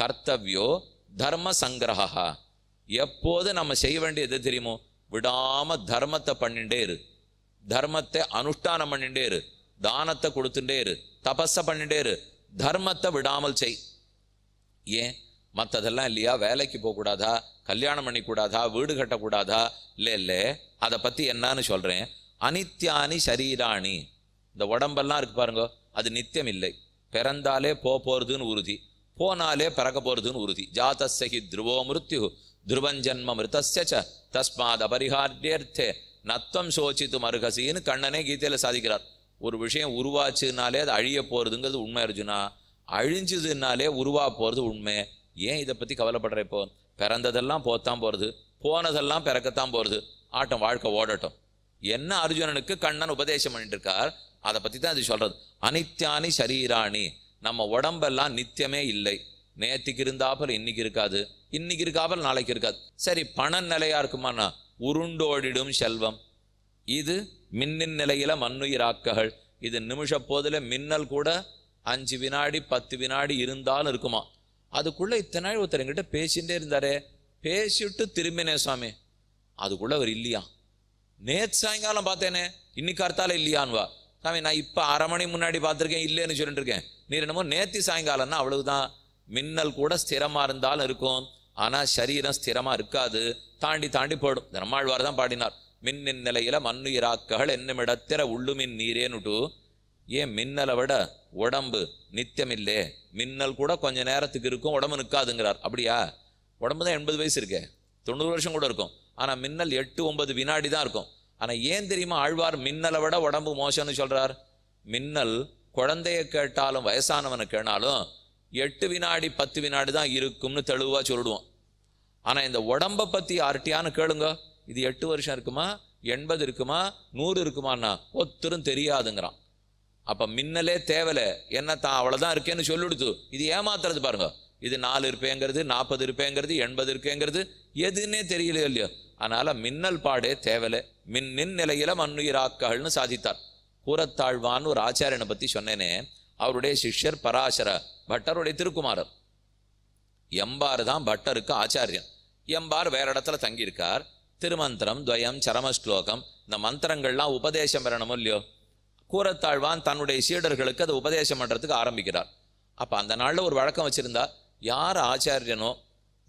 கர்த்தவியோ தர்ம சங்கிரகா எப்போது நம்ம செய்ய வேண்டியது எது தெரியுமோ விடாமல் தர்மத்தை பண்ணிகிட்டே இரு தர்மத்தை அனுஷ்டானம் பண்ணிகிட்டே இரு தானத்தை கொடுத்துட்டே இரு தபஸை பண்ணிகிட்டே இரு தர்மத்தை விடாமல் செய் ஏன் மற்றதெல்லாம் இல்லையா வேலைக்கு போகக்கூடாதா கல்யாணம் பண்ணிக்கூடாதா வீடு கட்டக்கூடாதா இல்லை இல்லை அதை பற்றி என்னன்னு சொல்கிறேன் அனித்யானி சரீராணி இந்த உடம்பெல்லாம் இருக்கு பாருங்க அது நித்தியம் இல்லை பிறந்தாலே போகிறதுன்னு உறுதி போனாலே பிறக்க போகிறதுன்னு உறுதி ஜாத்தசகி த்ருவோ மிருத்யு துருவஞ்சன்ம மிருத்தச தஸ்மாத் அபரிஹார்டியர்த்தே நத்தம் சோச்சித்து மருகசின்னு கண்ணனே கீதையில் சாதிக்கிறார் ஒரு விஷயம் உருவாச்சுனாலே அது அழிய போகிறதுங்கிறது உண்மை அர்ஜுனா அழிஞ்சதுனாலே உருவா போகிறது உண்மை ஏன் இதை பற்றி கவலைப்படுற இப்போ பிறந்ததெல்லாம் போத்தான் போகிறது போனதெல்லாம் பிறக்கத்தான் போகிறது ஆட்டம் வாழ்க்கை ஓடட்டும் என்ன அர்ஜுனனுக்கு கண்ணன் உபதேசம் பண்ணிட்டு இருக்கார் அதை பற்றி தான் இது சொல்கிறது அனித்யானி சரீராணி நம்ம உடம்பெல்லாம் நித்தியமே இல்லை நேற்றுக்கு இருந்தாப்பல் இன்னைக்கு இருக்காது இன்னைக்கு இருக்காப்பல் நாளைக்கு இருக்காது சரி பண நிலையா இருக்குமாண்ணா உருண்டோடிடும் செல்வம் இது மின்னின் நிலையில மண்ணுயிராக்ககள் இது நிமிஷ போதில் மின்னல் கூட அஞ்சு வினாடி பத்து வினாடி இருந்தாலும் இருக்குமா அதுக்குள்ளே இத்தனை நாள் ஒருத்தர் எங்கிட்ட பேசிகிட்டே இருந்தாரே பேசிட்டு திரும்பினே சுவாமி அதுக்குள்ளே அவர் இல்லையா நேற்று சாயங்காலம் பார்த்தேனே இன்னைக்கு அர்த்தால இல்லையான்வா சாமி நான் இப்போ அரை மணி முன்னாடி பார்த்துருக்கேன் இல்லைன்னு சொல்லிட்டு இருக்கேன் நீர் என்னமோ நேத்தி சாயங்காலம்னா அவ்வளவுதான் மின்னல் கூட ஸ்திரமாக இருந்தாலும் இருக்கும் ஆனால் சரீரம் ஸ்திரமாக இருக்காது தாண்டி தாண்டி போடும் நம்மாழ்வார் தான் பாடினார் மின்னின் நிலையில் மண்ணுயிராக்ககள் என்னமிடத்திற உள்ளுமின் நீரேனுட்டு ஏன் மின்னலை விட உடம்பு நித்தியமில்லே மின்னல் கூட கொஞ்ச நேரத்துக்கு இருக்கும் உடம்பு நிற்காதுங்கிறார் அப்படியா உடம்பு தான் எண்பது வயசு இருக்கே தொண்ணூறு வருஷம் கூட இருக்கும் ஆனால் மின்னல் எட்டு ஒன்பது வினாடி தான் இருக்கும் ஆனால் ஏன் தெரியுமா ஆழ்வார் மின்னலை விட உடம்பு மோசம்னு சொல்கிறார் மின்னல் குழந்தைய கேட்டாலும் வயசானவனை கேட்டாலும் எட்டு வினாடி பத்து வினாடி தான் இருக்கும்னு தெளிவாக சொல்லிடுவோம் ஆனால் இந்த உடம்பை பற்றி யார்ட்டியான்னு கேளுங்க இது எட்டு வருஷம் இருக்குமா எண்பது இருக்குமா நூறு இருக்குமான்னா ஒத்தரும் தெரியாதுங்கிறான் அப்போ மின்னலே தேவலை என்ன தான் அவ்வளோதான் இருக்கேன்னு கொடுத்து இது ஏமாத்துறது பாருங்க இது நாலு இருப்பேங்கிறது நாற்பது இருப்பேங்கிறது எண்பது இருக்கேங்கிறது எதுன்னே தெரியலையோ இல்லையோ அதனால் மின்னல் பாடே தேவலை மின் நின் நிலையில் மண்ணுயிராக்கள்னு சாதித்தார் கூரத்தாழ்வான்னு ஒரு ஆச்சாரியனை பற்றி சொன்னேனே அவருடைய சிஷ்யர் பராசர பட்டருடைய திருக்குமாரர் எம்பார் தான் பட்டருக்கு ஆச்சாரியன் எம்பார் வேற இடத்துல தங்கியிருக்கார் திருமந்திரம் துவயம் சரமஸ்லோகம் இந்த மந்திரங்கள்லாம் உபதேசம் பெறணுமோ இல்லையோ கூரத்தாழ்வான் தன்னுடைய சீடர்களுக்கு அதை உபதேசம் பண்ணுறதுக்கு ஆரம்பிக்கிறார் அப்போ அந்த நாளில் ஒரு வழக்கம் வச்சுருந்தா யார் ஆச்சாரியனோ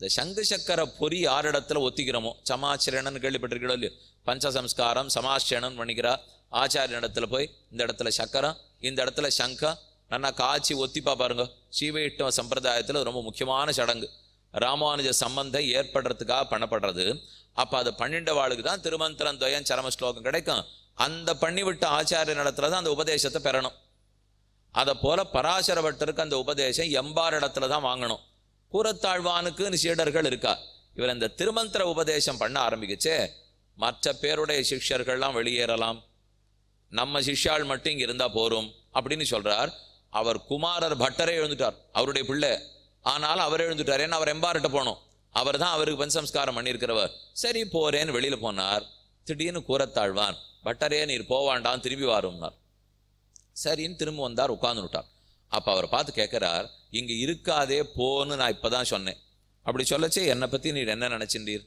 இந்த சங்கு சக்கர பொறி ஆறு இடத்துல ஒத்திக்கிறோமோ சமாச்சரணன் கேள்விப்பட்டிருக்கிறோம் இல்லையோ பஞ்ச சம்ஸ்காரம் சமாச்சரணன் பண்ணிக்கிறா ஆச்சாரிய இடத்துல போய் இந்த இடத்துல சக்கரம் இந்த இடத்துல சங்கம் நல்லா காய்ச்சி ஒத்திப்பா பாருங்க சீவையிட்ட சம்பிரதாயத்தில் ரொம்ப முக்கியமான சடங்கு ராமானுஜ சம்பந்தம் ஏற்படுறதுக்காக பண்ணப்படுறது அப்போ அது பன்னெண்டு வாளுக்கு தான் திருமந்திரம் துவயம் சரம ஸ்லோகம் கிடைக்கும் அந்த பண்ணிவிட்ட ஆச்சாரிய இடத்துல தான் அந்த உபதேசத்தை பெறணும் அதை போல் பராசரபட்டருக்கு அந்த உபதேசம் எம்பார் இடத்துல தான் வாங்கணும் கூறத்தாழ்வானுக்குன்னு சீடர்கள் இருக்கா இவர் அந்த திருமந்திர உபதேசம் பண்ண ஆரம்பிக்குச்சே மற்ற பேருடைய சிஷ்யர்கள்லாம் வெளியேறலாம் நம்ம சிஷ்யால் மட்டும் இங்கே இருந்தால் போரும் அப்படின்னு சொல்கிறார் அவர் குமாரர் பட்டரே எழுந்துட்டார் அவருடைய பிள்ளை ஆனால் அவர் எழுந்துட்டார் ஏன்னா அவர் எம்பார்ட்ட போனோம் அவர் தான் அவருக்கு சம்ஸ்காரம் பண்ணியிருக்கிறவர் சரி போகிறேன்னு வெளியில் போனார் திடீர்னு கூறத்தாழ்வான் பட்டரே நீர் போவாண்டான் திரும்பி வாரும்னார் சரின்னு திரும்ப வந்தார் விட்டார் அப்போ அவரை பார்த்து கேட்குறார் இங்கே இருக்காதே போன்னு நான் இப்போ தான் சொன்னேன் அப்படி சொல்லச்சே என்னை பற்றி நீ என்ன நினச்சின்றீர்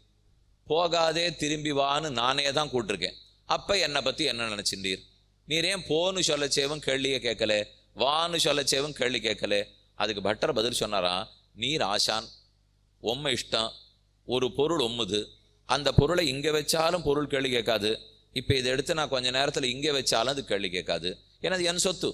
போகாதே திரும்பி வான்னு நானே தான் கூட்டிருக்கேன் அப்போ என்னை பற்றி என்ன நினச்சின்றீர் நீர் ஏன் போன்னு சொல்லச்சேவும் கேள்வியே கேட்கல வான்னு சொல்லச்சேவும் கேள்வி கேட்கல அதுக்கு பட்டர் பதில் சொன்னாரா நீர் ஆசான் உம்மை இஷ்டம் ஒரு பொருள் உம்முது அந்த பொருளை இங்கே வச்சாலும் பொருள் கேள்வி கேட்காது இப்போ இதை எடுத்து நான் கொஞ்சம் நேரத்தில் இங்கே வச்சாலும் அது கேள்வி கேட்காது எனது என் சொத்து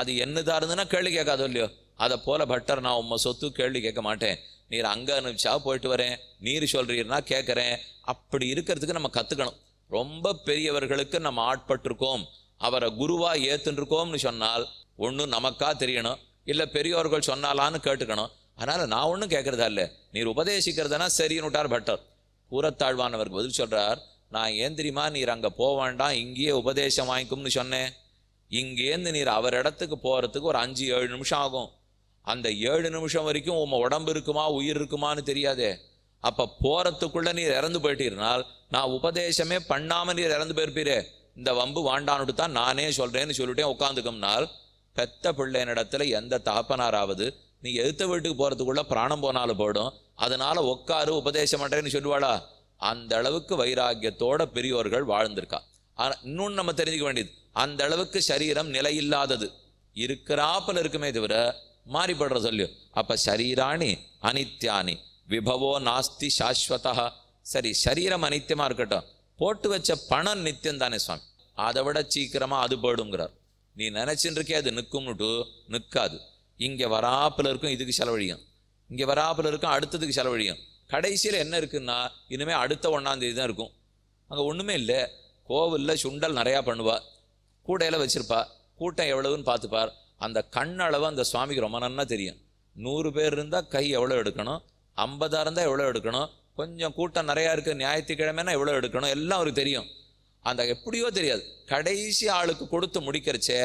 அது இருந்ததுன்னா கேள்வி கேட்காதோ இல்லையோ அதை போல் பட்டர் நான் உம்மை சொத்து கேள்வி கேட்க மாட்டேன் நீர் அங்கே அனுப்பிச்சா போயிட்டு வரேன் நீர் சொல்கிறீர்னா கேட்குறேன் அப்படி இருக்கிறதுக்கு நம்ம கற்றுக்கணும் ரொம்ப பெரியவர்களுக்கு நம்ம ஆட்பட்டிருக்கோம் அவரை குருவாக ஏற்றுருக்கோம்னு சொன்னால் ஒன்று நமக்கா தெரியணும் இல்லை பெரியவர்கள் சொன்னாலான்னு கேட்டுக்கணும் அதனால் நான் ஒன்றும் கேட்குறதா இல்லை நீர் உபதேசிக்கிறதுனா சரின்னு விட்டார் பட்டர் கூறத்தாழ்வானவருக்கு பதில் சொல்கிறார் நான் ஏன் தெரியுமா நீர் அங்கே போக வேண்டாம் இங்கேயே உபதேசம் வாங்கிக்கும்னு சொன்னேன் இங்கேருந்து நீர் அவர் இடத்துக்கு போகிறதுக்கு ஒரு அஞ்சு ஏழு நிமிஷம் ஆகும் அந்த ஏழு நிமிஷம் வரைக்கும் உங்கள் உடம்பு இருக்குமா உயிர் இருக்குமான்னு தெரியாதே அப்போ போகிறதுக்குள்ளே நீர் இறந்து போயிட்டீர்னால் நான் உபதேசமே பண்ணாமல் நீர் இறந்து போயிருப்பீரே இந்த வம்பு வாண்டானுட்டு தான் நானே சொல்கிறேன்னு சொல்லிட்டேன் உட்காந்துக்கம்னால் பெத்த இடத்துல எந்த தகப்பனாராவது நீ எடுத்த வீட்டுக்கு போகிறதுக்குள்ளே பிராணம் போனாலும் போடும் அதனால் உட்காரு உபதேசம் பண்ணுறேன்னு சொல்லுவாளா அந்த அளவுக்கு வைராக்கியத்தோட பெரியோர்கள் வாழ்ந்திருக்கா ஆனால் இன்னொன்று நம்ம தெரிஞ்சுக்க வேண்டியது அந்த அளவுக்கு சரீரம் நிலையில்லாதது இருக்கிறாப்பில் இருக்குமே தவிர மாறிபடுற சொல்லியும் அப்போ சரீராணி அனித்யானி விபவோ நாஸ்தி சாஸ்வதா சரி சரீரம் அனித்தியமாக இருக்கட்டும் போட்டு வச்ச பணம் நித்தியம் தானே சுவாமி அதை விட சீக்கிரமாக அது போயிடுங்கிறார் நீ நினச்சின்னு இருக்கே அது நிற்கும்னுட்டு நிற்காது இங்கே வராப்பில் இருக்கும் இதுக்கு செலவழியும் இங்கே வராப்பில் இருக்கும் அடுத்ததுக்கு செலவழியும் கடைசியில் என்ன இருக்குன்னா இனிமேல் அடுத்த ஒன்றாந்தேதி தான் இருக்கும் அங்கே ஒன்றுமே இல்லை கோவிலில் சுண்டல் நிறையா பண்ணுவாள் கூடையில் வச்சுருப்பா கூட்டம் எவ்வளவுன்னு பார்த்துப்பார் அந்த கண்ணளவு அந்த சுவாமிக்கு ரொம்ப நன்னா தெரியும் நூறு பேர் இருந்தால் கை எவ்வளோ எடுக்கணும் ஐம்பதாக இருந்தால் எவ்வளோ எடுக்கணும் கொஞ்சம் கூட்டம் நிறையா இருக்குது ஞாயிற்றுக்கிழமைனா எவ்வளோ எடுக்கணும் எல்லாம் அவருக்கு தெரியும் அந்த எப்படியோ தெரியாது கடைசி ஆளுக்கு கொடுத்து முடிக்கிறச்சே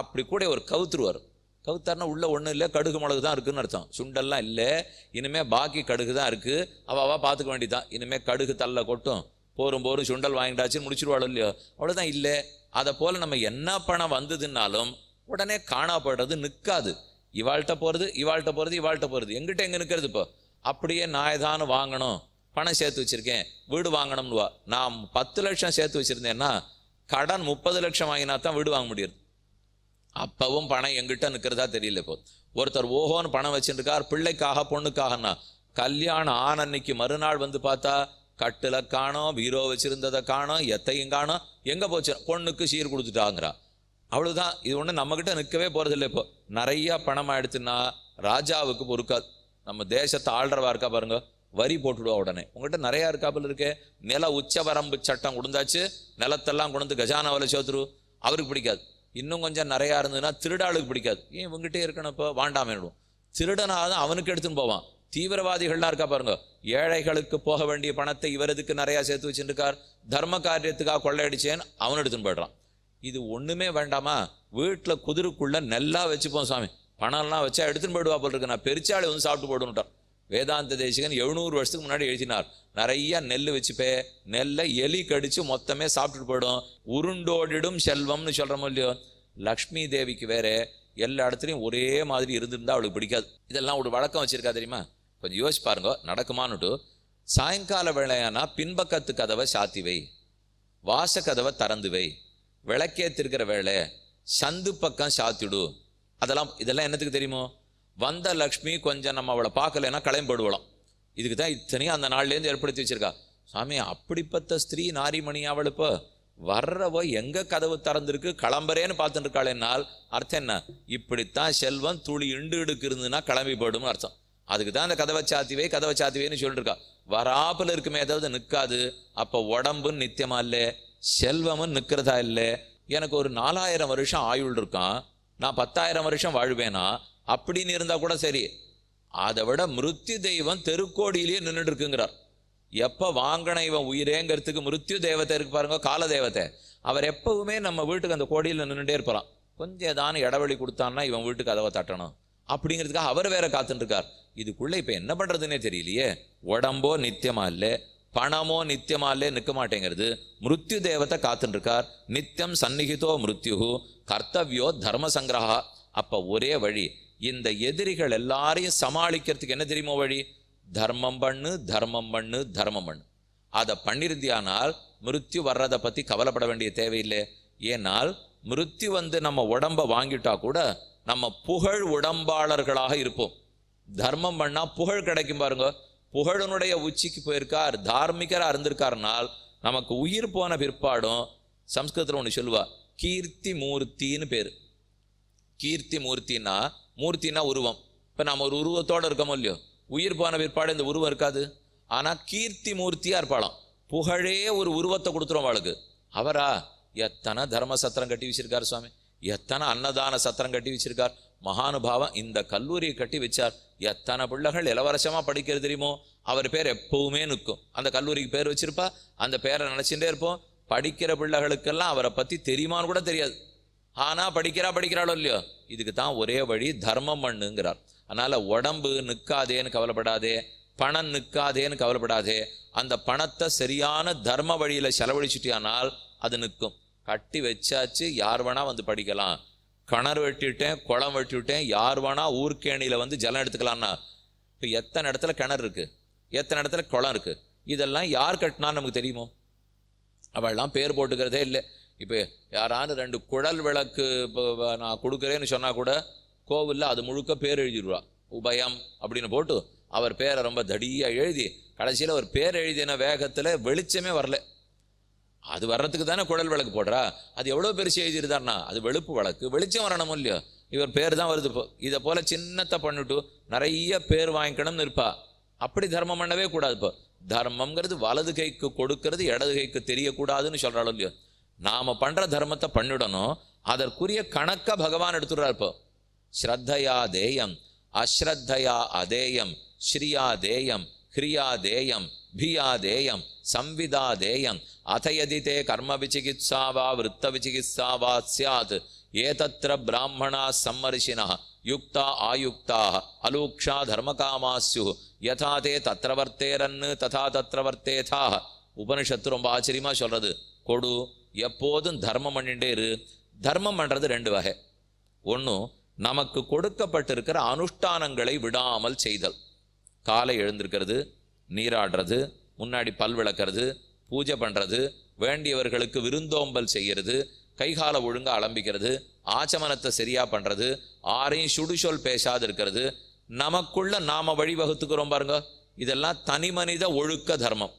அப்படி கூட ஒரு கவுத்துருவார் கவுத்தார்னா உள்ளே ஒன்றும் இல்லை கடுகு மிளகு தான் இருக்குதுன்னு அர்த்தம் சுண்டெல்லாம் இல்லை இனிமேல் பாக்கி கடுகு தான் இருக்குது அவள் அவள் பார்த்துக்க வேண்டியதான் இனிமேல் கடுகு தள்ள கொட்டும் போரும் போரும் சுண்டல் வாங்கிட்டாச்சுன்னு முடிச்சிருவாள் இல்லையோ அவ்வளோதான் இல்லை அதை போல் நம்ம என்ன பணம் வந்ததுன்னாலும் உடனே காணாப்படுறது நிற்காது இவாழ்கிட்ட போகிறது இவாழ்கிட்ட போகிறது இவாழ்கிட்ட போகிறது எங்கிட்ட எங்கே நிற்கிறது இப்போ அப்படியே நான் ஏதானு வாங்கணும் பணம் சேர்த்து வச்சுருக்கேன் வீடு வாங்கணும்னு வா நான் பத்து லட்சம் சேர்த்து வச்சுருந்தேன்னா கடன் முப்பது லட்சம் வாங்கினா தான் வீடு வாங்க முடியுது அப்பவும் பணம் எங்கிட்ட நிற்கிறதா தெரியல இப்போ ஒருத்தர் ஓஹோன்னு பணம் வச்சுருக்கார் பிள்ளைக்காக பொண்ணுக்காகனா கல்யாணம் ஆனன்னைக்கு மறுநாள் வந்து பார்த்தா கட்டில் காணோம் பீரோ வச்சுருந்ததை காணோம் எத்தையும் காணோம் எங்கே போச்சு பொண்ணுக்கு சீர் கொடுத்துட்டாங்கிறா அவ்வளோதான் இது ஒன்று நம்மக்கிட்ட நிற்கவே போகிறதில்ல இப்போ நிறையா பணம் ஆயிடுச்சுன்னா ராஜாவுக்கு பொறுக்காது நம்ம தேசத்தை ஆள்றவா இருக்கா பாருங்க வரி போட்டுடுவா உடனே உங்கள்கிட்ட நிறையா இருக்காப்பில் இருக்கே நில உச்சவரம்பு சட்டம் கொடுந்தாச்சு நிலத்தெல்லாம் கொண்டு வந்து கஜானாவில் சேர்த்துரு அவருக்கு பிடிக்காது இன்னும் கொஞ்சம் நிறையா இருந்ததுன்னா திருடாளுக்கு பிடிக்காது ஏன் இவங்ககிட்டே இருக்கணும் இப்போ விடுவோம் திருடனாக தான் அவனுக்கு எடுத்துன்னு போவான் தீவிரவாதிகள்லாம் இருக்கா பாருங்க ஏழைகளுக்கு போக வேண்டிய பணத்தை இவரதுக்கு நிறையா சேர்த்து வச்சுருக்கார் தர்ம காரியத்துக்காக கொள்ளையடிச்சேன்னு அவன் எடுத்துன்னு போயிடுறான் இது ஒன்றுமே வேண்டாமா வீட்டில் குதிருக்குள்ளே நல்லா வச்சுப்போம் சாமி பணம்லாம் வச்சா எடுத்துன்னு போயிடுவா போல் இருக்கு நான் பெருச்சாலை வந்து சாப்பிட்டு போடுன்ட்டான் வேதாந்த தேசிகன் எழுநூறு வருஷத்துக்கு முன்னாடி எழுதினார் நிறைய நெல் வச்சுப்பே நெல்லை எலி கடித்து மொத்தமே சாப்பிட்டுட்டு போயிடும் உருண்டோடிடும் செல்வம்னு சொல்கிறோமோ இல்லையோ லக்ஷ்மி தேவிக்கு வேற எல்லா இடத்துலையும் ஒரே மாதிரி இருந்திருந்தால் அவளுக்கு பிடிக்காது இதெல்லாம் ஒரு வழக்கம் வச்சுருக்கா தெரியுமா கொஞ்சம் யோசிச்சு பாருங்க நடக்குமான்னுட்டு சாயங்கால வேளையானா பின்பக்கத்து கதவை சாத்தி வை வாச கதவை திறந்து வை விளக்கேத்திருக்கிற வேலை சந்து பக்கம் சாத்திடு அதெல்லாம் இதெல்லாம் என்னத்துக்கு தெரியுமோ வந்த லக்ஷ்மி கொஞ்சம் நம்ம அவளை பார்க்கலைன்னா கிளம்பிடுவலாம் இதுக்கு தான் இத்தனையும் அந்த நாள்லேருந்து ஏற்படுத்தி வச்சிருக்கா சாமி அப்படிப்பட்ட ஸ்திரீ நாரிமணி அவளுப்போ இப்போ வர்றவோ எங்கே கதவு திறந்துருக்கு கிளம்புறேன்னு பார்த்துட்டு இருக்காள் என்னால் அர்த்தம் என்ன இப்படித்தான் செல்வம் துளி இண்டு இடுக்கு இருந்துன்னா கிளம்பி போயிடும்னு அர்த்தம் அதுக்கு தான் அந்த கதவை சாத்திவே கதவை சாத்திவேன்னு சொல்லிட்டு இருக்கா வராப்பில் இருக்குமே ஏதாவது நிற்காது அப்போ உடம்பும் நித்தியமா இல்லை செல்வமும் நிற்கிறதா இல்லை எனக்கு ஒரு நாலாயிரம் வருஷம் ஆயுள் இருக்கான் நான் பத்தாயிரம் வருஷம் வாழ்வேனா அப்படின்னு இருந்தால் கூட சரி அதை விட மிருத்யு தெய்வம் தெருக்கோடியிலேயே நின்றுட்டு இருக்குங்கிறார் எப்போ வாங்கின இவன் உயிரேங்கிறதுக்கு மிருத்யு தேவத்தை இருக்கு பாருங்க கால தேவத்தை அவர் எப்பவுமே நம்ம வீட்டுக்கு அந்த கோடியில் நின்றுட்டே இருப்பான் கொஞ்சம் ஏதான இடைவெளி கொடுத்தான்னா இவன் வீட்டுக்கு கதவை தட்டணும் அப்படிங்கிறதுக்காக அவர் வேற காத்துருக்கார் இதுக்குள்ளே இப்போ என்ன பண்ணுறதுனே தெரியலையே உடம்போ நித்தியமா இல்லை பணமோ நித்தியமாலே நிற்க மாட்டேங்கிறது மிருத்யு தேவத்தை காத்துருக்கார் நித்தியம் சந்நிகிதோ மிருத்யு கர்த்தவியோ தர்ம சங்கிரகா அப்போ ஒரே வழி இந்த எதிரிகள் எல்லாரையும் சமாளிக்கிறதுக்கு என்ன தெரியுமோ வழி தர்மம் பண்ணு தர்மம் பண்ணு தர்மம் பண்ணு அதை பண்ணிருந்தியானால் மிருத்யு வர்றதை பற்றி கவலைப்பட வேண்டிய தேவையில்லை ஏனால் மிருத்யு வந்து நம்ம உடம்பை வாங்கிட்டா கூட நம்ம புகழ் உடம்பாளர்களாக இருப்போம் தர்மம் பண்ணால் புகழ் கிடைக்கும் பாருங்க புகழனுடைய உச்சிக்கு போயிருக்கார் தார்மிகராக இருந்திருக்காருனால் நமக்கு உயிர் போன பிற்பாடும் சம்ஸ்கிருதத்தில் ஒன்று சொல்லுவா கீர்த்தி மூர்த்தின்னு பேர் கீர்த்தி மூர்த்தின்னா மூர்த்தினா உருவம் இப்போ நம்ம ஒரு உருவத்தோடு இருக்கோமோ இல்லையோ உயிர் போன பிற்பாடு இந்த உருவம் இருக்காது ஆனால் கீர்த்தி மூர்த்தியாக இருப்பாளாம் புகழே ஒரு உருவத்தை கொடுத்துரும் அவளுக்கு அவரா எத்தனை தர்ம சத்திரம் கட்டி வச்சிருக்காரு சுவாமி எத்தனை அன்னதான சத்திரம் கட்டி வச்சிருக்கார் மகானுபாவம் இந்த கல்லூரியை கட்டி வச்சார் எத்தனை பிள்ளைகள் இளவரசமாக படிக்கிறது தெரியுமோ அவர் பேர் எப்பவுமே நிற்கும் அந்த கல்லூரிக்கு பேர் வச்சிருப்பா அந்த பேரை நினச்சிட்டே இருப்போம் படிக்கிற பிள்ளைகளுக்கெல்லாம் அவரை பற்றி தெரியுமான்னு கூட தெரியாது ஆனால் படிக்கிறா படிக்கிறாளோ இல்லையோ இதுக்கு தான் ஒரே வழி தர்மம் பண்ணுங்கிறார் அதனால் உடம்பு நிற்காதேன்னு கவலைப்படாதே பணம் நிற்காதேன்னு கவலைப்படாதே அந்த பணத்தை சரியான தர்ம வழியில் செலவழிச்சிட்டியானால் அது நிற்கும் கட்டி வச்சாச்சு யார் வேணால் வந்து படிக்கலாம் கிணறு வெட்டிவிட்டேன் குளம் வெட்டிவிட்டேன் யார் வேணால் ஊர்க்கேணியில் வந்து ஜலம் எடுத்துக்கலாம்னா இப்போ எத்தனை இடத்துல கிணறு இருக்குது எத்தனை இடத்துல குளம் இருக்குது இதெல்லாம் யார் கட்டினான்னு நமக்கு தெரியுமோ அவெல்லாம் பேர் போட்டுக்கிறதே இல்லை இப்போ யாரானு ரெண்டு குழல் விளக்கு இப்போ நான் கொடுக்குறேன்னு சொன்னால் கூட கோவிலில் அது முழுக்க பேர் எழுதிடுவா உபயம் அப்படின்னு போட்டு அவர் பேரை ரொம்ப தடியாக எழுதி கடைசியில் அவர் பேர் எழுதின வேகத்தில் வெளிச்சமே வரல அது வர்றதுக்கு தானே குழல் விளக்கு போடுறா அது எவ்வளோ பெருசு எழுதியிருந்தார்னா அது வெளுப்பு வழக்கு வெளிச்சம் வரணும் இல்லையோ இவர் பேர் தான் வருது இப்போ இதை போல் சின்னத்தை பண்ணிட்டு நிறைய பேர் வாங்கிக்கணும்னு இருப்பா அப்படி தர்மம் பண்ணவே கூடாது இப்போ தர்மங்கிறது வலது கைக்கு கொடுக்கறது இடது கைக்கு தெரியக்கூடாதுன்னு சொல்கிறாலும் இல்லையோ நாம் பண்ணுற தர்மத்தை பண்ணிடணும் அதற்குரிய கணக்கை பகவான் எடுத்துடுறார் இப்போ ஸ்ரத்தையா தேயம் அஸ்ரத்தையா அதேயம் ஸ்ரீயா தேயம் கிரியா தேயம் பியா தேயம் சம்விதா தேயம் அத தே கர்ம விசிகித்சா வா விற்த்த விசிகித்சா வா சியாத் ஏதத்திர பிராமணா சம்மரிஷினா யுக்தா ஆயுக்தா அலூக்ஷா தர்மகாமாஸ்யு யதா தே தத்திர ததா தத்திர உபனிஷத்து ரொம்ப ஆச்சரியமாக சொல்கிறது கொடு எப்போதும் தர்மம் பண்ணிட்டே இரு தர்மம் பண்ணுறது ரெண்டு வகை ஒன்று நமக்கு கொடுக்கப்பட்டிருக்கிற அனுஷ்டானங்களை விடாமல் செய்தல் காலை எழுந்திருக்கிறது நீராடுறது முன்னாடி பல் விளக்கிறது பூஜை பண்ணுறது வேண்டியவர்களுக்கு விருந்தோம்பல் செய்கிறது கைகால ஒழுங்காக அலம்பிக்கிறது ஆச்சமனத்தை சரியாக பண்ணுறது ஆரையும் சுடுசொல் பேசாது இருக்கிறது நமக்குள்ள நாம் வழிவகுத்துக்கிறோம் பாருங்க இதெல்லாம் தனி மனித ஒழுக்க தர்மம்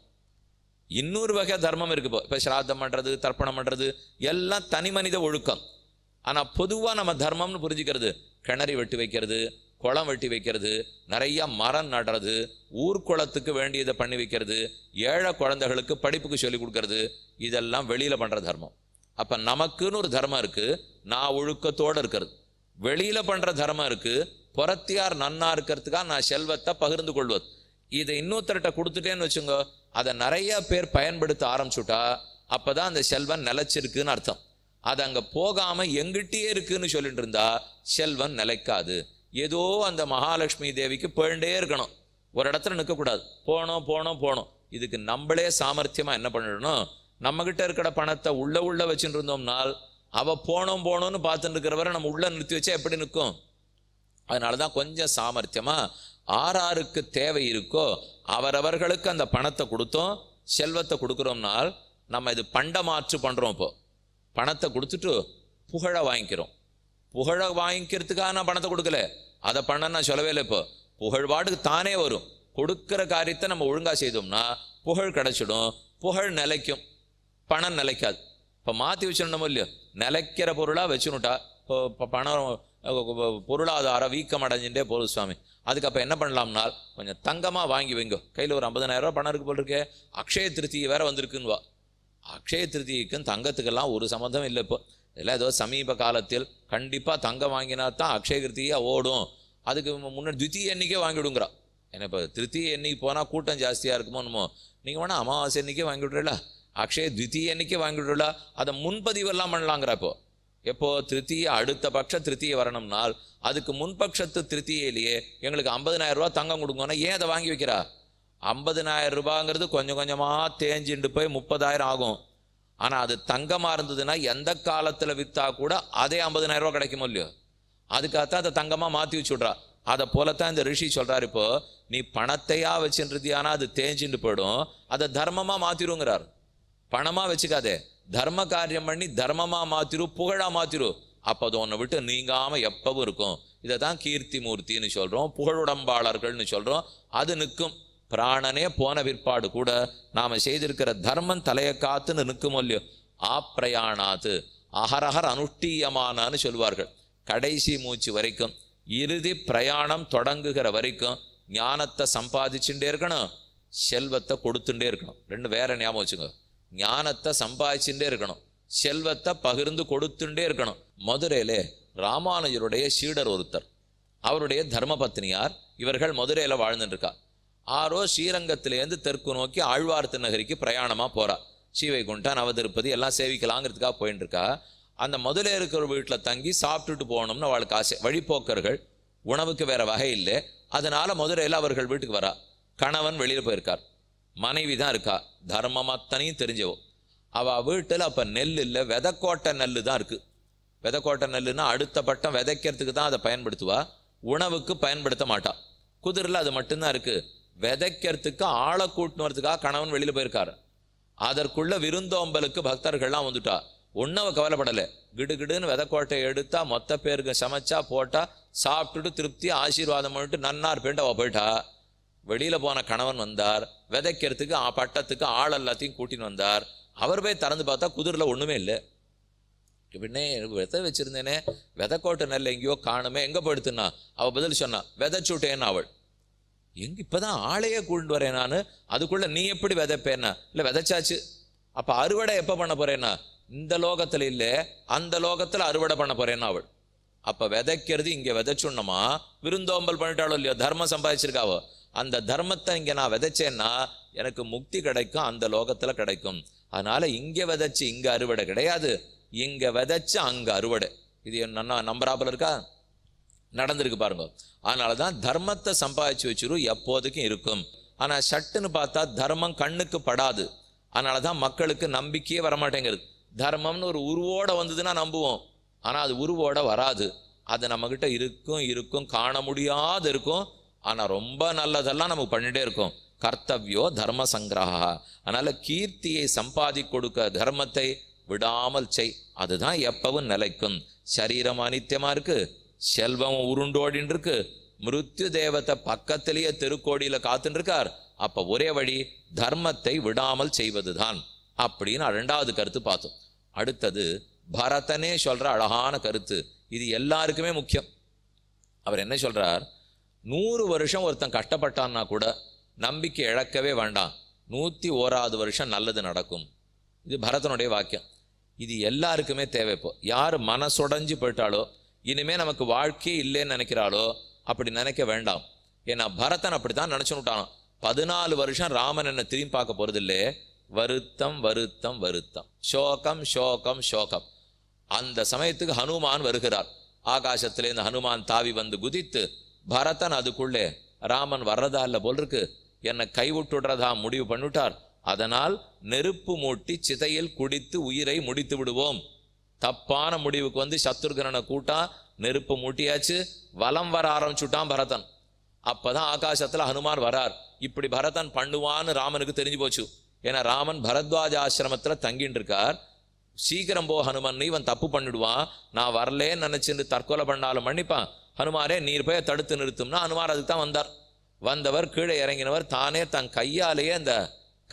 இன்னொரு வகை தர்மம் இருக்கு இப்போ சிராதம் பண்ணுறது தர்ப்பணம் பண்ணுறது எல்லாம் தனி மனித ஒழுக்கம் ஆனால் பொதுவாக நம்ம தர்மம்னு புரிஞ்சுக்கிறது கிணறி வெட்டி வைக்கிறது குளம் வெட்டி வைக்கிறது நிறைய மரம் நடுறது ஊர்க்குளத்துக்கு வேண்டியதை பண்ணி வைக்கிறது ஏழை குழந்தைகளுக்கு படிப்புக்கு சொல்லிக் கொடுக்கறது இதெல்லாம் வெளியில் பண்ணுற தர்மம் அப்போ நமக்குன்னு ஒரு தர்மம் இருக்குது நான் ஒழுக்கத்தோடு இருக்கிறது வெளியில் பண்ணுற தர்மம் இருக்குது புறத்தியார் நன்னா இருக்கிறதுக்காக நான் செல்வத்தை பகிர்ந்து கொள்வது இதை இன்னொருத்தர்கிட்ட கொடுத்துட்டேன்னு வச்சுங்க அதை நிறைய பேர் பயன்படுத்த ஆரம்பிச்சுட்டா அப்போ தான் அந்த செல்வம் நிலச்சிருக்குன்னு அர்த்தம் அது அங்கே போகாமல் எங்கிட்டே இருக்குன்னு சொல்லிட்டு இருந்தா செல்வம் நிலைக்காது ஏதோ அந்த மகாலட்சுமி தேவிக்கு போயிட்டே இருக்கணும் ஒரு இடத்துல நிற்கக்கூடாது போனோம் போனோம் போனோம் இதுக்கு நம்மளே சாமர்த்தியமாக என்ன பண்ணிடணும் நம்மக்கிட்ட இருக்கிற பணத்தை உள்ளே உள்ளே வச்சுட்டு இருந்தோம்னால் அவள் போனோம் போனோம்னு பார்த்துட்டு இருக்கிறவரை நம்ம உள்ளே நிறுத்தி வச்சா எப்படி நிற்கும் அதனால தான் கொஞ்சம் சாமர்த்தியமாக ஆறாருக்கு தேவை இருக்கோ அவரவர்களுக்கு அந்த பணத்தை கொடுத்தோம் செல்வத்தை கொடுக்குறோம்னால் நம்ம இது மாற்று பண்ணுறோம் இப்போது பணத்தை கொடுத்துட்டு புகழை வாங்கிக்கிறோம் புகழ வாங்கிக்கிறதுக்காக நான் பணத்தை கொடுக்கல அதை பண்ண நான் சொல்லவே இல்லை இப்போ புகழ்பாடுக்கு தானே வரும் கொடுக்குற காரியத்தை நம்ம ஒழுங்காக செய்தோம்னா புகழ் கிடச்சிடும் புகழ் நிலைக்கும் பணம் நிலைக்காது இப்போ மாற்றி வச்சிடணும் இல்லையோ நிலைக்கிற பொருளாக வச்சுனுட்டா இப்போ பணம் பொருளாதாரம் வீக்கம் அடைஞ்சுட்டே போதும் சுவாமி அதுக்கு என்ன பண்ணலாம்னால் கொஞ்சம் தங்கமாக வாங்கி வைங்கோ கையில் ஒரு ரூபா பணம் இருக்கு போல் இருக்கே அக்ஷய திருத்தி வேற வந்திருக்குன்னு வா அக்ஷய திருத்திக்கும் தங்கத்துக்கெல்லாம் ஒரு சம்மந்தம் இல்லை இப்போ இல்லை ஏதோ சமீப காலத்தில் கண்டிப்பாக தங்கம் வாங்கினா தான் அக்ஷயகிருத்தியாக ஓடும் அதுக்கு முன்னாடி துத்திய எண்ணிக்கை வாங்கிவிடுங்கிறா ஏன்னா இப்போ திருத்திய எண்ணிக்கு போனால் கூட்டம் ஜாஸ்தியாக இருக்குமோ நீங்கள் வேணால் அமாவாசை எண்ணிக்கை வாங்கிவிட்றீங்களா அக்ஷய துத்திய எண்ணிக்கை வாங்கிவிட்றீங்களா அதை முன்பதிவெல்லாம் பண்ணலாங்கிறா இப்போ எப்போ திருத்திய அடுத்த பட்ச திருத்திய வரணும்னால் அதுக்கு முன்பட்சத்து திருத்தியிலேயே எங்களுக்கு ஐம்பதினாயிரம் ரூபா தங்கம் கொடுங்கன்னா ஏன் அதை வாங்கி வைக்கிறா ஐம்பதினாயிரம் ரூபாங்கிறது கொஞ்சம் கொஞ்சமாக தேஞ்சிண்டு போய் முப்பதாயிரம் ஆகும் ஆனால் அது தங்கமாக இருந்ததுன்னா எந்த காலத்தில் விற்றா கூட அதே ரூபா கிடைக்குமோ இல்லையோ அதுக்காகத்தான் அதை தங்கமாக மாற்றி வச்சுட்றா அதை போலத்தான் இந்த ரிஷி சொல்கிறார் இப்போ நீ பணத்தையாக வச்சுன்றதியானா அது தேஞ்சின்னு போயிடும் அதை தர்மமாக மாற்றிடுங்கிறார் பணமாக வச்சுக்காதே தர்ம காரியம் பண்ணி தர்மமாக மாற்றிரு புகழாக மாற்றிரு அப்போ அது உன்னை விட்டு நீங்காமல் எப்பவும் இருக்கும் இதை தான் கீர்த்தி மூர்த்தின்னு சொல்கிறோம் புகழுடம்பாளர்கள்னு சொல்கிறோம் அது நிற்கும் பிராணனே போன பிற்பாடு கூட நாம் செய்திருக்கிற தர்மம் தலையை காத்துன்னு நிற்கும் இல்லையோ ஆப்பிரயாணாது அகரஹர் அனுஷ்டீயமானான்னு சொல்வார்கள் கடைசி மூச்சு வரைக்கும் இறுதி பிரயாணம் தொடங்குகிற வரைக்கும் ஞானத்தை சம்பாதிச்சுட்டே இருக்கணும் செல்வத்தை கொடுத்துட்டே இருக்கணும் ரெண்டு வேற ஞாபகம் வச்சுங்க ஞானத்தை சம்பாதிச்சுட்டே இருக்கணும் செல்வத்தை பகிர்ந்து கொடுத்துட்டே இருக்கணும் மதுரையிலே ராமானுஜருடைய சீடர் ஒருத்தர் அவருடைய தர்மபத்னியார் இவர்கள் மதுரையில் வாழ்ந்துட்டுருக்கார் ஆரோ ஸ்ரீரங்கத்திலேருந்து தெற்கு நோக்கி ஆழ்வார்த்து நகரிக்கு பிரயாணமாக போகிறார் ஸ்ரீவைகுண்டா நவதிருப்பதி எல்லாம் சேவிக்கலாங்கிறதுக்காக போயின்னு இருக்கா அந்த முதல்ல இருக்கிற வீட்டில் தங்கி சாப்பிட்டுட்டு போகணும்னு அவளுக்கு ஆசை வழிபோக்கர்கள் உணவுக்கு வேறு வகை இல்லை அதனால் மதுரையில் அவர்கள் வீட்டுக்கு வரா கணவன் வெளியில் போயிருக்கார் மனைவி தான் இருக்கா தர்மம் அத்தனையும் தெரிஞ்சவோ அவள் வீட்டில் அப்போ நெல் இல்லை விதக்கோட்டை நெல் தான் இருக்குது விதக்கோட்டை நெல்னால் அடுத்த பட்டம் விதைக்கிறதுக்கு தான் அதை பயன்படுத்துவா உணவுக்கு பயன்படுத்த மாட்டாள் குதிரில் அது மட்டும்தான் இருக்குது விதைக்கிறதுக்கு ஆளை கூட்டினு வரதுக்காக கணவன் வெளியில் போயிருக்காரு அதற்குள்ள விருந்தோம்பலுக்கு பக்தர்கள்லாம் வந்துட்டா ஒன்றும் அவள் கவலைப்படலை கிடுகிடுன்னு விதக்கோட்டையை எடுத்தா மொத்த பேருக்கு சமைச்சா போட்டா சாப்பிட்டுட்டு திருப்தி ஆசீர்வாதம் பண்ணிட்டு நன்னார் இருப்பேன்ட்டு அவள் போயிட்டா வெளியில் போன கணவன் வந்தார் விதைக்கிறதுக்கு பட்டத்துக்கு ஆள் எல்லாத்தையும் கூட்டின்னு வந்தார் அவர் போய் திறந்து பார்த்தா குதிரில் ஒன்றுமே இல்லை பின்னே விதை வச்சுருந்தேனே விதைக்கோட்டை நல்ல எங்கேயோ காணுமே எங்கே போயிடுத்துன்னா அவள் பதில் சொன்னான் விதைச்சுட்டேன்னு அவள் எங்க இப்பதான் ஆளையே கூண்டு வரேன் நான் அதுக்குள்ள நீ எப்படி விதைப்பேன்னா இல்லை விதைச்சாச்சு அப்போ அறுவடை எப்போ பண்ண போறேன்னா இந்த லோகத்தில் இல்லை அந்த லோகத்தில் அறுவடை பண்ண போறேன்னா அவள் அப்போ விதைக்கிறது இங்கே விதைச்சுண்ணமா விருந்தோம்பல் பண்ணிட்டாலோ இல்லையோ தர்மம் சம்பாதிச்சிருக்காவோ அந்த தர்மத்தை இங்கே நான் விதைச்சேன்னா எனக்கு முக்தி கிடைக்கும் அந்த லோகத்தில் கிடைக்கும் அதனால் இங்கே விதைச்சு இங்கே அறுவடை கிடையாது இங்கே விதைச்சு அங்கே அறுவடை இது என்ன நம்பராபல் இருக்கா நடந்திருக்கு பாருங்க அதனால தான் தர்மத்தை சம்பாதிச்சு வச்சிரும் எப்போதைக்கும் இருக்கும் ஆனால் சட்டுன்னு பார்த்தா தர்மம் கண்ணுக்கு படாது அதனால தான் மக்களுக்கு நம்பிக்கையே வரமாட்டேங்கிறது தர்மம்னு ஒரு உருவோட வந்ததுன்னா நம்புவோம் ஆனால் அது உருவோட வராது அது நம்மக்கிட்ட இருக்கும் இருக்கும் காண முடியாத இருக்கும் ஆனால் ரொம்ப நல்லதெல்லாம் நம்ம பண்ணிகிட்டே இருக்கோம் கர்த்தவியோ தர்ம சங்கிரகா அதனால் கீர்த்தியை சம்பாதி கொடுக்க தர்மத்தை விடாமல் செய் அதுதான் எப்பவும் நிலைக்கும் சரீரம் அனித்தியமாக இருக்குது செல்வம் உருண்டோடின்னு இருக்கு மிருத்யு தேவத்தை பக்கத்திலேயே திருக்கோடியில் காத்துருக்கார் அப்போ ஒரே வழி தர்மத்தை விடாமல் செய்வதுதான் அப்படின்னு ரெண்டாவது கருத்து பார்த்தோம் அடுத்தது பரதனே சொல்கிற அழகான கருத்து இது எல்லாருக்குமே முக்கியம் அவர் என்ன சொல்கிறார் நூறு வருஷம் ஒருத்தன் கஷ்டப்பட்டான்னா கூட நம்பிக்கை இழக்கவே வேண்டாம் நூற்றி ஓராவது வருஷம் நல்லது நடக்கும் இது பரதனுடைய வாக்கியம் இது எல்லாருக்குமே தேவைப்போ யார் மனசுடைஞ்சு போயிட்டாலோ இனிமேல் நமக்கு வாழ்க்கையே இல்லைன்னு நினைக்கிறாளோ அப்படி நினைக்க வேண்டாம் ஏன்னா பரதன் அப்படி தான் நினச்சுட்டான் பதினாலு வருஷம் ராமன் என்னை திரும்பி பார்க்க போகிறதில்லே வருத்தம் வருத்தம் வருத்தம் சோகம் சோகம் சோகம் அந்த சமயத்துக்கு ஹனுமான் வருகிறார் ஆகாசத்திலே இந்த ஹனுமான் தாவி வந்து குதித்து பரதன் அதுக்குள்ளே ராமன் வர்றதா இல்லை போல் இருக்கு என்னை கைவிட்டுடுறதா முடிவு பண்ணிட்டார் அதனால் நெருப்பு மூட்டி சிதையில் குடித்து உயிரை முடித்து விடுவோம் தப்பான முடிவுக்கு வந்து சத்ருகனனை கூட்டா நெருப்பு மூட்டியாச்சு வலம் வர ஆரம்பிச்சுட்டான் பரதன் அப்பதான் ஆகாசத்தில் ஹனுமான் வரார் இப்படி பரதன் பண்ணுவான்னு ராமனுக்கு தெரிஞ்சு போச்சு ஏன்னா ராமன் பரத்வாஜ ஆசிரமத்தில் தங்கின்னு இருக்கார் சீக்கிரம் போ ஹனுமன் இவன் தப்பு பண்ணிடுவான் நான் வரலேன்னு நினைச்சிருந்து தற்கொலை பண்ணாலும் மன்னிப்பான் ஹனுமாரே நீர் போய் தடுத்து நிறுத்தும்னா ஹனுமார் அதுக்கு தான் வந்தார் வந்தவர் கீழே இறங்கினவர் தானே தன் கையாலேயே அந்த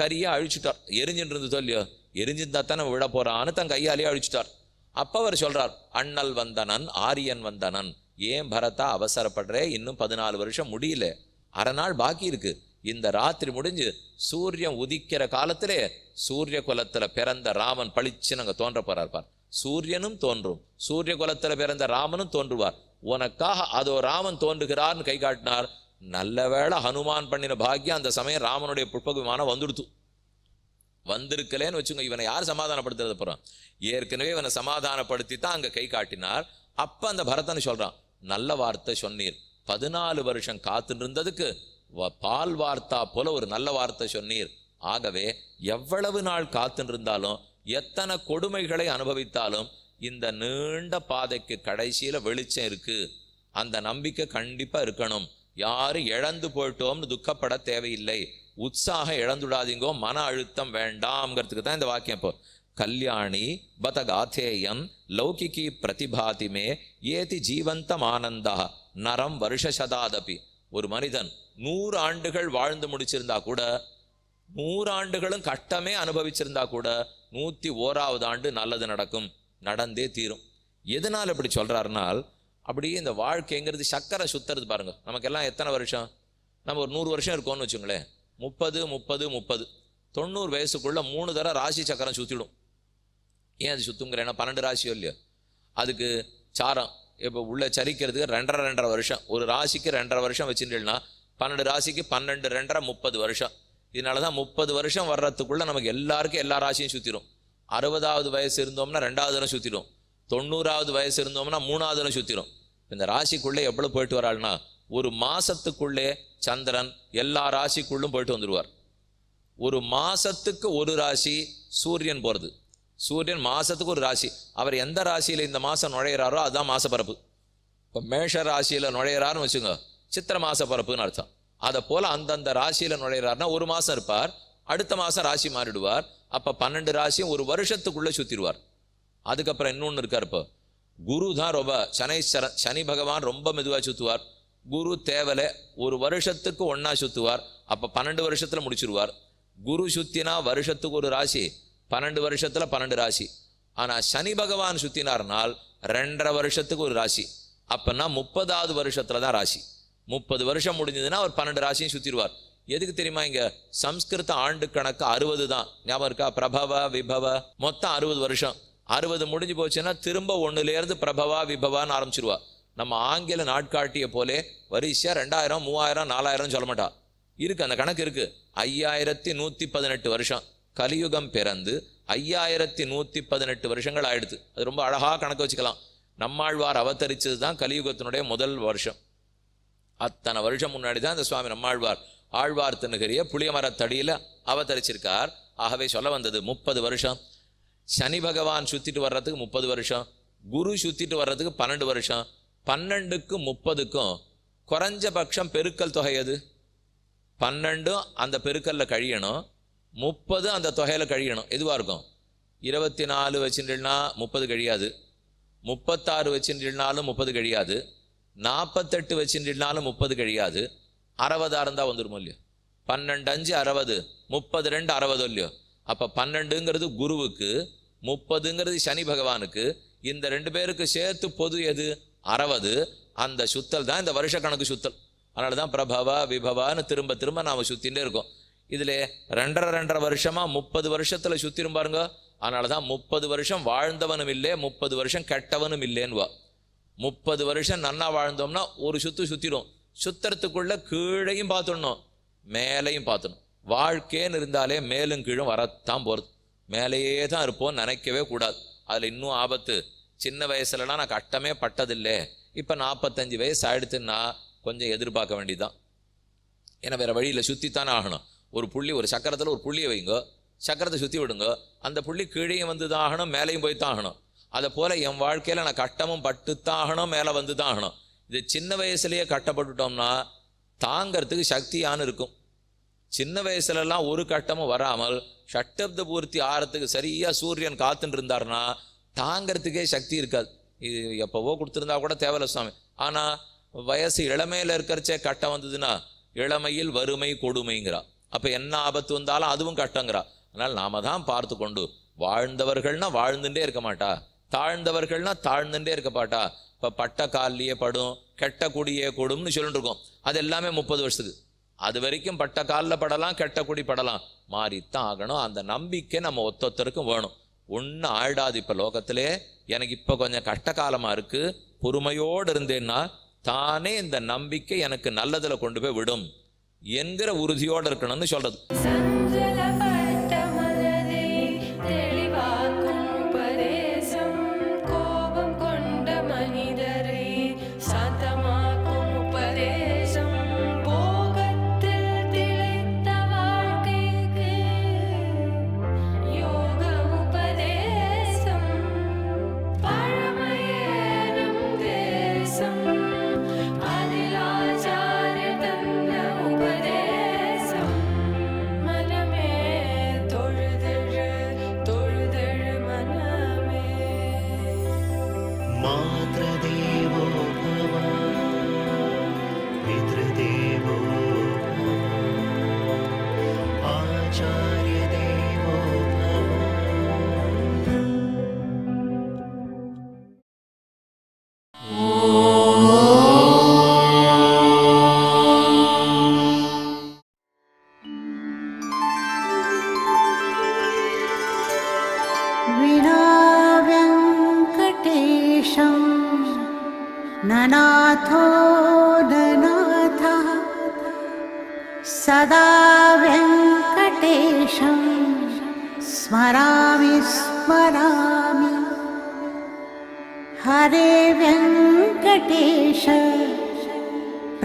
கரியை அழிச்சுட்டார் எரிஞ்சுட்டு இருந்து சொல்லியோ எரிஞ்சிருந்தா தான் நம்ம விட போறான்னு தன் கையாலேயே அழிச்சுட்டார் அப்போ அவர் சொல்கிறார் அண்ணல் வந்தனன் ஆரியன் வந்தனன் ஏன் பரதா அவசரப்படுறே இன்னும் பதினாலு வருஷம் முடியல அரை நாள் பாக்கி இருக்கு இந்த ராத்திரி முடிஞ்சு சூரியன் உதிக்கிற காலத்திலே சூரிய குலத்தில் பிறந்த ராமன் பளிச்சு நாங்கள் தோன்ற போறார் பார் சூரியனும் தோன்றும் சூரிய குலத்தில் பிறந்த ராமனும் தோன்றுவார் உனக்காக அதோ ராமன் தோன்றுகிறார்னு கை காட்டினார் நல்ல வேளை ஹனுமான் பண்ணின பாக்கியம் அந்த சமயம் ராமனுடைய புட்பகுமான வந்துடுத்து வந்திருக்கலேன்னு வச்சுங்க இவனை யார் சமாதானப்படுத்துறது அப்புறம் ஏற்கனவே இவனை சமாதானப்படுத்தி தான் அங்கே கை காட்டினார் அப்போ அந்த பரதன் சொல்கிறான் நல்ல வார்த்தை சொன்னீர் பதினாலு வருஷம் காத்துட்டு இருந்ததுக்கு பால் வார்த்தா போல ஒரு நல்ல வார்த்தை சொன்னீர் ஆகவே எவ்வளவு நாள் காத்துட்டு இருந்தாலும் எத்தனை கொடுமைகளை அனுபவித்தாலும் இந்த நீண்ட பாதைக்கு கடைசியில் வெளிச்சம் இருக்குது அந்த நம்பிக்கை கண்டிப்பாக இருக்கணும் யாரு இழந்து போயிட்டோம்னு துக்கப்பட தேவையில்லை உற்சாகம் இழந்துடாதீங்கோ மன அழுத்தம் வேண்டாம்ங்கிறதுக்கு தான் இந்த வாக்கியம் இப்போ கல்யாணி காத்தேயம் லௌகிக்கி பிரதிபாதிமே ஏதி ஜீவந்தம் ஆனந்தா நரம் வருஷசதாதபி ஒரு மனிதன் நூறு ஆண்டுகள் வாழ்ந்து முடிச்சிருந்தா கூட நூறு ஆண்டுகளும் கஷ்டமே அனுபவிச்சிருந்தா கூட நூற்றி ஓராவது ஆண்டு நல்லது நடக்கும் நடந்தே தீரும் எதனால் இப்படி சொல்கிறாருனால் அப்படியே இந்த வாழ்க்கைங்கிறது சக்கரை சுத்துறது பாருங்கள் நமக்கெல்லாம் எத்தனை வருஷம் நம்ம ஒரு நூறு வருஷம் இருக்கோம்னு வச்சுங்களேன் முப்பது முப்பது முப்பது தொண்ணூறு வயசுக்குள்ள மூணு தடவை ராசி சக்கரம் சுற்றிடும் ஏன் அது சுற்றுங்கிற ஏன்னா பன்னெண்டு ராசியோ இல்லையோ அதுக்கு சாரம் இப்போ உள்ள சரிக்கிறதுக்கு ரெண்டரை ரெண்டரை வருஷம் ஒரு ராசிக்கு ரெண்டரை வருஷம் வச்சுட்டேன்னா பன்னெண்டு ராசிக்கு பன்னெண்டு ரெண்டரை முப்பது வருஷம் இதனால தான் முப்பது வருஷம் வர்றதுக்குள்ளே நமக்கு எல்லாருக்கும் எல்லா ராசியும் சுற்றிடும் அறுபதாவது வயசு இருந்தோம்னா ரெண்டாவது தினம் சுற்றிடும் தொண்ணூறாவது வயசு இருந்தோம்னா மூணாவது தினம் சுற்றிடும் இந்த ராசிக்குள்ளே எவ்வளோ போயிட்டு வராள்னா ஒரு மாதத்துக்குள்ளே சந்திரன் எல்லா ராசிக்குள்ளும் போயிட்டு வந்துடுவார் ஒரு மாதத்துக்கு ஒரு ராசி சூரியன் போகிறது சூரியன் மாதத்துக்கு ஒரு ராசி அவர் எந்த ராசியில் இந்த மாதம் நுழையிறாரோ அதுதான் மாசப்பரப்பு இப்போ மேஷ ராசியில் நுழையிறாருன்னு வச்சுங்க சித்திர மாசப்பரப்புன்னு அர்த்தம் அதை போல் அந்தந்த ராசியில் நுழையிறாருன்னா ஒரு மாதம் இருப்பார் அடுத்த மாதம் ராசி மாறிடுவார் அப்போ பன்னெண்டு ராசியும் ஒரு வருஷத்துக்குள்ளே சுற்றிடுவார் அதுக்கப்புறம் இன்னொன்று இருக்கார் இப்போ குரு தான் ரொம்ப சனை சனி பகவான் ரொம்ப மெதுவாக சுற்றுவார் குரு தேவலை ஒரு வருஷத்துக்கு ஒன்றா சுற்றுவார் அப்போ பன்னெண்டு வருஷத்தில் முடிச்சிருவார் குரு சுத்தினா வருஷத்துக்கு ஒரு ராசி பன்னெண்டு வருஷத்தில் பன்னெண்டு ராசி ஆனால் சனி பகவான் சுத்தினார்னால் ரெண்டரை வருஷத்துக்கு ஒரு ராசி அப்போன்னா முப்பதாவது வருஷத்தில் தான் ராசி முப்பது வருஷம் முடிஞ்சதுன்னா அவர் பன்னெண்டு ராசியும் சுற்றிடுவார் எதுக்கு தெரியுமா இங்கே சம்ஸ்கிருத ஆண்டு கணக்கு அறுபது தான் ஞாபகம் இருக்கா பிரபவ விபவ மொத்தம் அறுபது வருஷம் அறுபது முடிஞ்சு போச்சுன்னா திரும்ப ஒன்றுலேருந்து பிரபவா விபவான்னு ஆரம்பிச்சிருவார் நம்ம ஆங்கில நாட்காட்டிய போலே வரிசையாக ரெண்டாயிரம் மூவாயிரம் நாலாயிரம் சொல்ல மாட்டா இருக்குது அந்த கணக்கு இருக்குது ஐயாயிரத்தி நூற்றி பதினெட்டு வருஷம் கலியுகம் பிறந்து ஐயாயிரத்தி நூற்றி பதினெட்டு வருஷங்கள் ஆயிடுது அது ரொம்ப அழகாக கணக்கு வச்சுக்கலாம் நம்மாழ்வார் அவதரிச்சது தான் கலியுகத்தினுடைய முதல் வருஷம் அத்தனை வருஷம் முன்னாடி தான் இந்த சுவாமி நம்மாழ்வார் ஆழ்வார் திருநகரிய புளியமரத்தடியில் அவதரிச்சிருக்கார் ஆகவே சொல்ல வந்தது முப்பது வருஷம் சனி பகவான் சுற்றிட்டு வர்றதுக்கு முப்பது வருஷம் குரு சுற்றிட்டு வர்றதுக்கு பன்னெண்டு வருஷம் பன்னெண்டுக்கும் முப்பதுக்கும் குறைஞ்சபட்சம் பெருக்கல் தொகை அது பன்னெண்டும் அந்த பெருக்கல்ல கழியணும் முப்பது அந்த தொகையில் கழியணும் எதுவாக இருக்கும் இருபத்தி நாலு வச்சுட்டுனா முப்பது கழியாது முப்பத்தாறு வச்சுட்டுனாலும் முப்பது கழியாது நாற்பத்தெட்டு வச்சுட்டுனாலும் முப்பது கழியாது அறுபதாக இருந்தால் வந்துடும் இல்லையோ பன்னெண்டு அஞ்சு அறுபது முப்பது ரெண்டு அறுபது இல்லையோ அப்போ பன்னெண்டுங்கிறது குருவுக்கு முப்பதுங்கிறது சனி பகவானுக்கு இந்த ரெண்டு பேருக்கு சேர்த்து பொது எது அறுபது அந்த சுத்தல் தான் இந்த வருஷ கணக்கு சுத்தல் அதனால தான் பிரபவா விபவான்னு திரும்ப திரும்ப நாம் சுற்றிகிட்டே இருக்கோம் இதில் ரெண்டரை ரெண்டரை வருஷமாக முப்பது வருஷத்தில் சுற்றிரும் பாருங்க அதனால தான் முப்பது வருஷம் வாழ்ந்தவனும் இல்லை முப்பது வருஷம் கெட்டவனும் இல்லைன்னுவா முப்பது வருஷம் நன்னா வாழ்ந்தோம்னா ஒரு சுற்று சுற்றிடும் சுத்தறத்துக்குள்ள கீழையும் பார்த்துடணும் மேலையும் பார்த்துடணும் வாழ்க்கைன்னு இருந்தாலே மேலும் கீழும் வரத்தான் போகிறது மேலேயே தான் இருப்போம் நினைக்கவே கூடாது அதில் இன்னும் ஆபத்து சின்ன வயசுலலாம் நான் கட்டமே பட்டதில்லை இப்போ நாற்பத்தஞ்சு வயசு ஆயிடுத்துன்னா கொஞ்சம் எதிர்பார்க்க வேண்டியதுதான் ஏன்னா வேறு வழியில் சுற்றித்தானே ஆகணும் ஒரு புள்ளி ஒரு சக்கரத்தில் ஒரு புள்ளியை வைங்க சக்கரத்தை சுற்றி விடுங்க அந்த புள்ளி கீழே வந்து தான் ஆகணும் மேலேயும் போய் தான் ஆகணும் அதை போல் என் வாழ்க்கையில் நான் கட்டமும் பட்டு ஆகணும் மேலே வந்து தான் ஆகணும் இது சின்ன வயசுலேயே கட்டப்பட்டுட்டோம்னா தாங்கிறதுக்கு சக்தியானு இருக்கும் சின்ன வயசுலலாம் ஒரு கட்டமும் வராமல் ஷட்டப்த பூர்த்தி ஆறத்துக்கு சரியாக சூரியன் காத்துன்னு இருந்தார்னா தாங்கிறதுக்கே சக்தி இருக்காது இது எப்போவோ கொடுத்துருந்தா கூட தேவையில்ல சுவாமி ஆனால் வயசு இளமையில் இருக்கிறச்சே கட்டம் வந்ததுன்னா இளமையில் வறுமை கொடுமைங்கிறா அப்போ என்ன ஆபத்து வந்தாலும் அதுவும் கட்டங்கிறா அதனால் நாம தான் பார்த்து கொண்டு வாழ்ந்தவர்கள்னா வாழ்ந்துட்டே இருக்க மாட்டா தாழ்ந்தவர்கள்னா தாழ்ந்துட்டே இருக்க மாட்டா இப்போ பட்ட காலிலேயே படும் கெட்ட குடியே கொடும்னு சொல்லிட்டு இருக்கோம் அது எல்லாமே முப்பது வருஷத்துக்கு அது வரைக்கும் பட்ட காலில் படலாம் கெட்ட குடி படலாம் மாறித்தான் ஆகணும் அந்த நம்பிக்கை நம்ம ஒத்தொத்தருக்கும் வேணும் ஒன்றும் ஆயிடாது இப்போ லோகத்திலே எனக்கு இப்போ கொஞ்சம் கஷ்ட காலமாக இருக்குது பொறுமையோடு இருந்தேன்னா தானே இந்த நம்பிக்கை எனக்கு நல்லதில் கொண்டு போய் விடும் என்கிற உறுதியோடு இருக்கணும்னு சொல்கிறது